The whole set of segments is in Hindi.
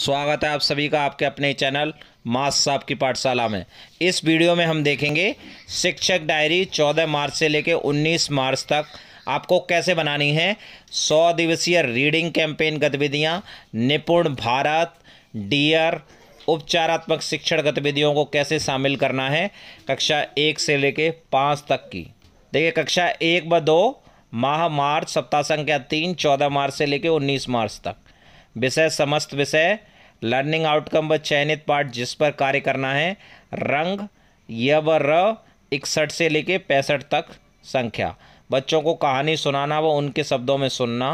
स्वागत है आप सभी का आपके अपने चैनल मास साहब की पाठशाला में इस वीडियो में हम देखेंगे शिक्षक डायरी 14 मार्च से लेकर 19 मार्च तक आपको कैसे बनानी है 100 दिवसीय रीडिंग कैंपेन गतिविधियां निपुण भारत डियर उपचारात्मक शिक्षण गतिविधियों को कैसे शामिल करना है कक्षा एक से लेकर पाँच तक की देखिए कक्षा एक व दो माह मार्च सप्ताह संख्या तीन चौदह मार्च से लेकर उन्नीस मार्च तक विषय समस्त विषय लर्निंग आउटकम व चयनित पार्ट जिस पर कार्य करना है रंग य व र इकसठ से लेके पैंसठ तक संख्या बच्चों को कहानी सुनाना व उनके शब्दों में सुनना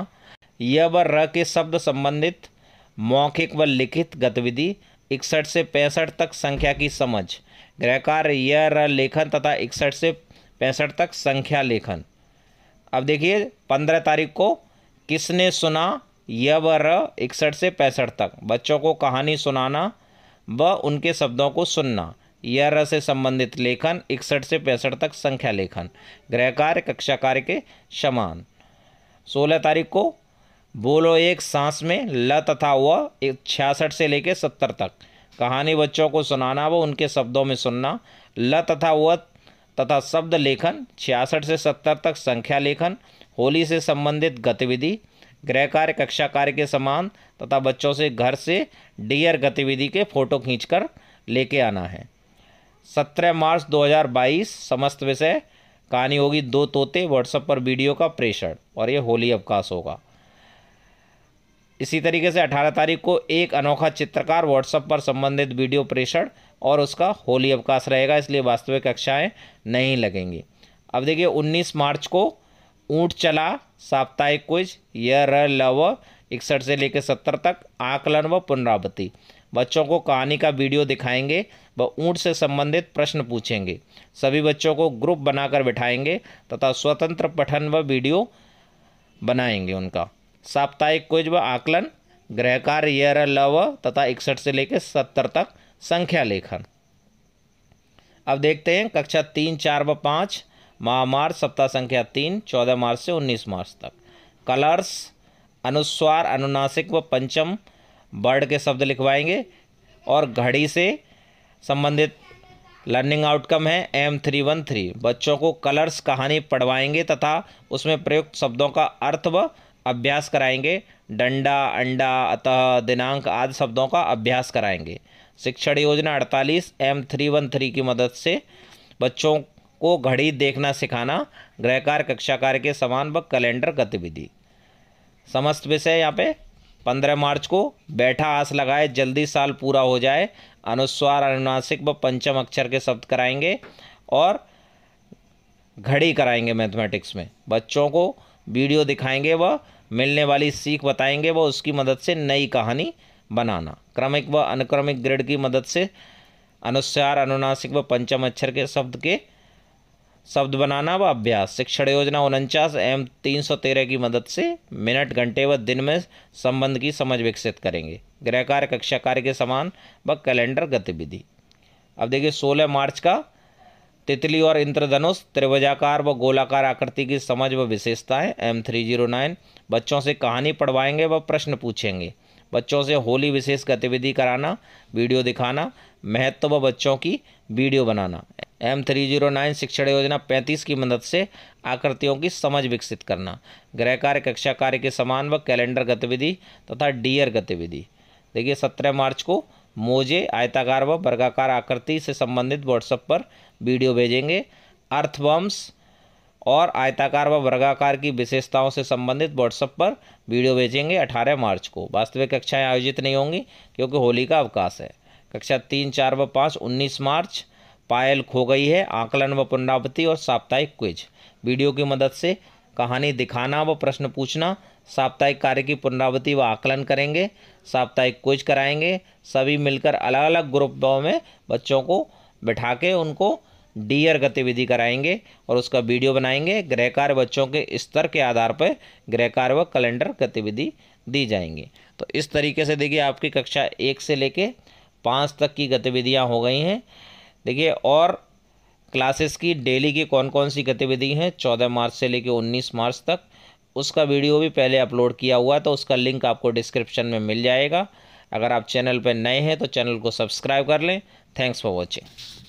य व र के शब्द संबंधित मौखिक व लिखित गतिविधि इकसठ से पैंसठ तक संख्या की समझ गृहकार य र लेखन तथा इकसठ से पैंसठ तक संख्या लेखन अब देखिए पंद्रह तारीख को किसने सुना यवर व इकसठ से पैंसठ तक बच्चों को कहानी सुनाना व उनके शब्दों को सुनना यर र से संबंधित लेखन इकसठ से पैंसठ तक संख्या लेखन गृह कार्य कक्षा कार्य के समान सोलह तारीख को बोलो एक सांस में ल तथा व छियासठ से लेकर सत्तर तक कहानी बच्चों को सुनाना व उनके शब्दों में सुनना ल तथा व तथा शब्द लेखन छियासठ से सत्तर तक संख्या लेखन होली से संबंधित गतिविधि गृह कार्य कक्षा कार्य के समान तथा बच्चों से घर से डियर गतिविधि के फोटो खींचकर लेके आना है सत्रह मार्च 2022 समस्त विषय कहानी होगी दो तोते व्हाट्सएप पर वीडियो का प्रेषण और ये होली अवकाश होगा इसी तरीके से 18 तारीख को एक अनोखा चित्रकार व्हाट्सएप पर संबंधित वीडियो प्रेषण और उसका होली अवकाश रहेगा इसलिए वास्तविक कक्षाएं नहीं लगेंगी अब देखिए 19 मार्च को ऊँट चला साप्ताहिक क्विज य र लव इकसठ से लेकर सत्तर तक आकलन व पुनरावृत्ति बच्चों को कहानी का वीडियो दिखाएंगे व ऊँट से संबंधित प्रश्न पूछेंगे सभी बच्चों को ग्रुप बनाकर बिठाएंगे तथा स्वतंत्र पठन व वीडियो बनाएंगे उनका साप्ताहिक क्विज व आकलन गृहकार यह लव तथा इकसठ से लेकर सत्तर तक संख्या लेखन अब देखते हैं कक्षा तीन चार व पाँच महामार्च सप्ताह संख्या तीन चौदह मार्च से उन्नीस मार्च तक कलर्स अनुस्वार अनुनासिक व पंचम वर्ड के शब्द लिखवाएंगे और घड़ी से संबंधित लर्निंग आउटकम है एम थ्री वन थ्री बच्चों को कलर्स कहानी पढ़वाएंगे तथा उसमें प्रयुक्त शब्दों का अर्थ व अभ्यास कराएंगे डंडा अंडा अतः दिनांक आदि शब्दों का अभ्यास कराएंगे शिक्षण योजना अड़तालीस एम थ्री वन थ्री की मदद से बच्चों को घड़ी देखना सिखाना ग्रहकार कक्षाकार के समान व कैलेंडर गतिविधि समस्त विषय यहाँ पे पंद्रह मार्च को बैठा आस लगाए जल्दी साल पूरा हो जाए अनुस्वार अनुनासिक व पंचम अक्षर के शब्द कराएंगे और घड़ी कराएंगे मैथमेटिक्स में बच्चों को वीडियो दिखाएंगे व मिलने वाली सीख बताएंगे व उसकी मदद से नई कहानी बनाना क्रमिक व अनुक्रमिक ग्रिड की मदद से अनुस्वार अनुनासिक व पंचम अक्षर के शब्द के शब्द बनाना व अभ्यास शिक्षण योजना उनचास एम तीन सौ तेरह की मदद से मिनट घंटे व दिन में संबंध की समझ विकसित करेंगे गृह कार्य कक्षा कार्य के समान व कैलेंडर गतिविधि अब देखिए सोलह मार्च का तितली और इंद्रधनुष त्रिभुजाकार व गोलाकार आकृति की समझ व विशेषताएं एम थ्री जीरो नाइन बच्चों से कहानी पढ़वाएंगे व प्रश्न पूछेंगे बच्चों से होली विशेष गतिविधि कराना वीडियो दिखाना महत्व व बच्चों की वीडियो बनाना एम थ्री जीरो नाइन शिक्षण योजना पैंतीस की मदद से आकृतियों की समझ विकसित करना गृह कार्य कक्षा कार्य के समान व कैलेंडर गतिविधि तथा डियर गतिविधि देखिए सत्रह मार्च को मोजे आयताकार व वर्गाकार आकृति से संबंधित व्हाट्सएप पर वीडियो भेजेंगे अर्थवम्स और आयताकार व वर्गाकार की विशेषताओं से संबंधित व्हाट्सएप पर वीडियो भेजेंगे 18 मार्च को वास्तविक कक्षाएं आयोजित नहीं होंगी क्योंकि होली का अवकाश है कक्षा तीन चार व पाँच उन्नीस मार्च पायल खो गई है आकलन व पुनरावृत्ति और साप्ताहिक क्विज वीडियो की मदद से कहानी दिखाना व प्रश्न पूछना साप्ताहिक कार्य की पुनरावृत्ति व आकलन करेंगे साप्ताहिक क्विज कराएंगे सभी मिलकर अलग अलग ग्रुपों में बच्चों को बैठा के उनको डीयर गतिविधि कराएंगे और उसका वीडियो बनाएंगे गृह कार्य बच्चों के स्तर के आधार पर गृह कार्य व कैलेंडर गतिविधि दी जाएंगी तो इस तरीके से देखिए आपकी कक्षा एक से लेके पाँच तक की गतिविधियाँ हो गई हैं देखिए और क्लासेस की डेली की कौन कौन सी गतिविधि हैं चौदह मार्च से लेकर उन्नीस मार्च तक उसका वीडियो भी पहले अपलोड किया हुआ तो उसका लिंक आपको डिस्क्रिप्शन में मिल जाएगा अगर आप चैनल पर नए हैं तो चैनल को सब्सक्राइब कर लें थैंक्स फॉर वॉचिंग